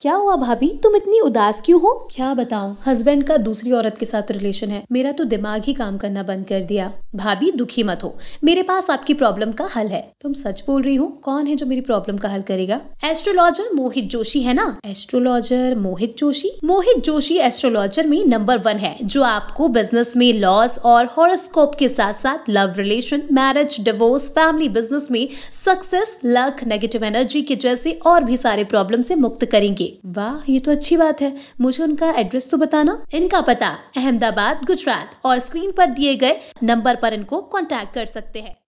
क्या हुआ भाभी तुम इतनी उदास क्यों हो क्या बताऊं हस्बैंड का दूसरी औरत के साथ रिलेशन है मेरा तो दिमाग ही काम करना बंद कर दिया भाभी दुखी मत हो मेरे पास आपकी प्रॉब्लम का हल है तुम सच बोल रही हो कौन है जो मेरी प्रॉब्लम का हल करेगा एस्ट्रोलॉजर मोहित जोशी है ना एस्ट्रोलॉजर मोहित जोशी मोहित जोशी एस्ट्रोलॉजर में नंबर वन है जो आपको बिजनेस में लॉस और हॉरोस्कोप के साथ साथ love relation marriage divorce family business में सक्सेस लक नेगेटिव एनर्जी के जैसे और भी सारे प्रॉब्लम से मुक्त करेंगे करेंगे वाह ये तो अच्छी बात है मुझे उनका एड्रेस तो बताना इनका पता अहमदाबाद गुजरात और स्क्रीन पर दिए गए नंबर पर इनको कॉन्टेक्ट कर सकते हैं